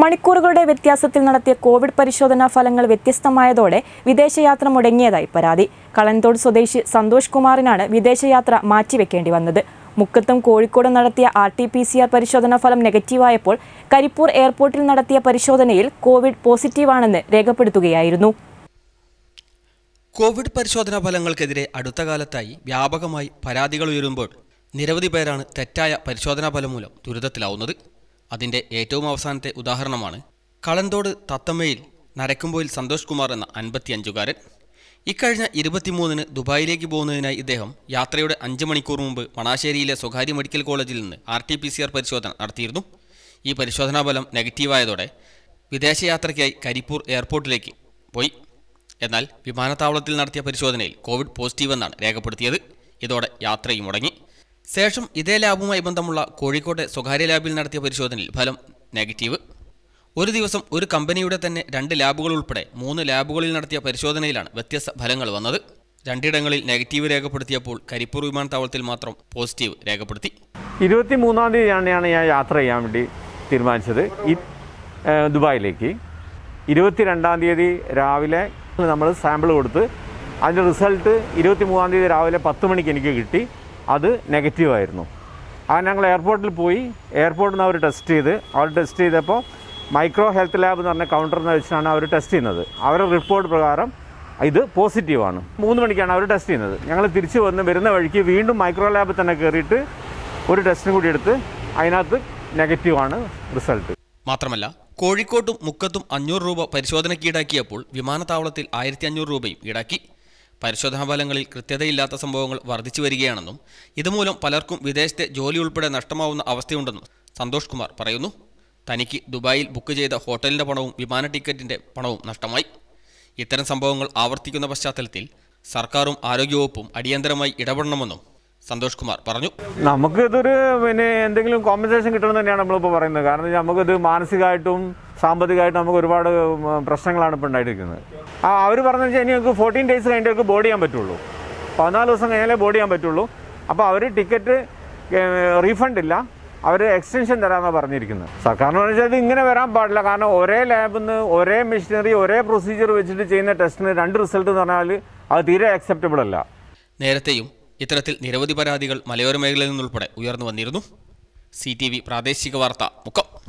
മണിക്കൂറുകളുടെ വ്യത്യാസത്തിൽ നടത്തിയ കോവിഡ് പരിശോധനാ ഫലങ്ങൾ വ്യത്യസ്തമായതോടെ വിദേശയാത്ര മുടങ്ങിയതായി പരാതി കളൻതോട് സ്വദേശി സന്തോഷ് കുമാറിനാണ് വിദേശയാത്ര മാറ്റിവെക്കേണ്ടി വന്നത് മുക്കത്തും കോഴിക്കോടും നടത്തിയ R T P C R പരിശോധനാ ഫലം നെഗറ്റീവായപ്പോൾ കരിപ്പൂർ എയർപോർട്ടിൽ നടത്തിയ പരിശോധനയിൽ കോവിഡ് പോസിറ്റീവാണെന്ന് രേഖപ്പെടുത്തുകയായിരുന്നു കോവിഡ് പരിശോധനാ ഫലങ്ങൾക്കെതിരെ അടുത്ത കാലത്തായി വ്യാപകമായി പരാതികൾ ഉയരുമ്പോൾ നിരവധി പേരാണ് തെറ്റായ പരിശോധനാ ഫലം മൂലം ദുരിതത്തിലാവുന്നത് അതിൻ്റെ ഏറ്റവും അവസാനത്തെ ഉദാഹരണമാണ് കളന്തോട് തത്തമ്മയിൽ നരക്കുമ്പോയിൽ സന്തോഷ് കുമാർ എന്ന അൻപത്തിയഞ്ചുകാരൻ ഇക്കഴിഞ്ഞ ഇരുപത്തിമൂന്നിന് ദുബായിലേക്ക് പോകുന്നതിനായി ഇദ്ദേഹം യാത്രയുടെ അഞ്ച് മണിക്കൂർ മുമ്പ് വണാശ്ശേരിയിലെ സ്വകാര്യ മെഡിക്കൽ കോളേജിൽ നിന്ന് R T P C R പരിശോധന നടത്തിയിരുന്നു ഈ പരിശോധനാ ഫലം നെഗറ്റീവായതോടെ വിദേശയാത്രയ്ക്കായി കരിപ്പൂർ എയർപോർട്ടിലേക്ക് പോയി എന്നാൽ വിമാനത്താവളത്തിൽ നടത്തിയ പരിശോധനയിൽ കോവിഡ് പോസിറ്റീവ് എന്നാണ് രേഖപ്പെടുത്തിയത് ഇതോടെ യാത്രയും മുടങ്ങി ശേഷം ഇതേ ലാബുമായി ബന്ധമുള്ള കോഴിക്കോട്ടെ സ്വകാര്യ ലാബിൽ നടത്തിയ പരിശോധനയിൽ ഫലം നെഗറ്റീവ് ഒരു ദിവസം ഒരു കമ്പനിയുടെ തന്നെ രണ്ട് ലാബുകൾ ഉൾപ്പെടെ മൂന്ന് ലാബുകളിൽ നടത്തിയ പരിശോധനയിലാണ് വ്യത്യസ്ത ഫലങ്ങൾ വന്നത് രണ്ടിടങ്ങളിൽ നെഗറ്റീവ് രേഖപ്പെടുത്തിയപ്പോൾ കരിപ്പൂർ വിമാനത്താവളത്തിൽ മാത്രം പോസിറ്റീവ് രേഖപ്പെടുത്തി ഇരുപത്തി മൂന്നാം തീയതിയാണ് ഞാൻ യാത്ര ചെയ്യാൻ വേണ്ടി തീരുമാനിച്ചത് ഈ ദുബായിലേക്ക് ഇരുപത്തിരണ്ടാം തീയതി രാവിലെ നമ്മൾ സാമ്പിൾ കൊടുത്ത് അതിൻ്റെ റിസൾട്ട് ഇരുപത്തി മൂന്നാം തീയതി രാവിലെ പത്ത് മണിക്ക് എനിക്ക് കിട്ടി അത് നെഗറ്റീവായിരുന്നു അങ്ങനെ ഞങ്ങൾ എയർപോർട്ടിൽ പോയി എയർപോർട്ടിൽ നിന്ന് അവർ ടെസ്റ്റ് ചെയ്ത് അവർ ടെസ്റ്റ് ചെയ്തപ്പോൾ മൈക്രോ ഹെൽത്ത് ലാബ് എന്ന് പറഞ്ഞ കൗണ്ടറിൽ നിന്ന് വെച്ചാണ് അവർ ടെസ്റ്റ് ചെയ്യുന്നത് അവരുടെ റിപ്പോർട്ട് പ്രകാരം ഇത് പോസിറ്റീവാണ് മൂന്ന് മണിക്കാണ് അവർ ടെസ്റ്റ് ചെയ്യുന്നത് ഞങ്ങൾ തിരിച്ചു വന്ന് വരുന്ന വഴിക്ക് വീണ്ടും മൈക്രോ ലാബിൽ തന്നെ കയറിയിട്ട് ഒരു ടെസ്റ്റും കൂടി എടുത്ത് അതിനകത്ത് നെഗറ്റീവാണ് റിസൾട്ട് മാത്രമല്ല കോഴിക്കോട്ടും മുക്കത്തും അഞ്ഞൂറ് രൂപ പരിശോധനയ്ക്ക് ഈടാക്കിയപ്പോൾ വിമാനത്താവളത്തിൽ ആയിരത്തി അഞ്ഞൂറ് രൂപയും ഈടാക്കി ഫലങ്ങളിൽ കൃത്യതയില്ലാത്ത സംഭവങ്ങൾ വർദ്ധിച്ചു വരികയാണെന്നും ഇതുമൂലം പലർക്കും വിദേശത്തെ ജോലി ഉൾപ്പെടെ നഷ്ടമാവുന്ന അവസ്ഥയുണ്ടെന്നും സന്തോഷ് കുമാർ പറയുന്നു തനിക്ക് ദുബായിൽ ബുക്ക് ചെയ്ത ഹോട്ടലിൻ്റെ പണവും വിമാന ടിക്കറ്റിൻ്റെ പണവും നഷ്ടമായി ഇത്തരം സംഭവങ്ങൾ ആവർത്തിക്കുന്ന പശ്ചാത്തലത്തിൽ സർക്കാരും ആരോഗ്യവകുപ്പും അടിയന്തരമായി ഇടപെടണമെന്നും സന്തോഷ് കുമാർ പറഞ്ഞു നമുക്ക് ഇതൊരു പിന്നെ എന്തെങ്കിലും കോമ്പൻസേഷൻ കിട്ടണം തന്നെയാണ് നമ്മളിപ്പോൾ പറയുന്നത് കാരണം നമുക്കിത് മാനസികമായിട്ടും സാമ്പത്തികമായിട്ടും നമുക്ക് ഒരുപാട് പ്രശ്നങ്ങളാണ് ഇപ്പോൾ ഉണ്ടായിട്ടിരിക്കുന്നത് ആ അവർ പറഞ്ഞു വെച്ചാൽ ഇനി ഞങ്ങൾക്ക് ഫോർട്ടീൻ ഡേയ്സ് കഴിഞ്ഞിട്ട് ഞങ്ങൾക്ക് ബോർഡ് ചെയ്യാൻ പറ്റുള്ളൂ പതിനാല് ദിവസം കഴിഞ്ഞാലേ ബോർഡ് ചെയ്യാൻ പറ്റുള്ളൂ അപ്പോൾ അവർ ടിക്കറ്റ് റീഫണ്ട് ഇല്ല അവർ എക്സ്റ്റൻഷൻ തരാമെന്നാണ് പറഞ്ഞിരിക്കുന്നത് സർക്കാരിന് വെച്ചാൽ ഇത് ഇങ്ങനെ വരാൻ പാടില്ല കാരണം ഒരേ ലാബിൽ നിന്ന് ഒരേ മെഷീനറി ഒരേ പ്രൊസീജിയർ വെച്ചിട്ട് ചെയ്യുന്ന ടെസ്റ്റിന് രണ്ട് റിസൾട്ട് എന്ന് പറഞ്ഞാൽ അത് തീരെ അക്സെപ്റ്റബിൾ അല്ല നേരത്തെയും ഇത്തരത്തിൽ നിരവധി പരാതികൾ മലയോര മേഖലയിൽ നിന്നുൾപ്പെടെ ഉയർന്നു വന്നിരുന്നു സി പ്രാദേശിക വാർത്ത മുക്കം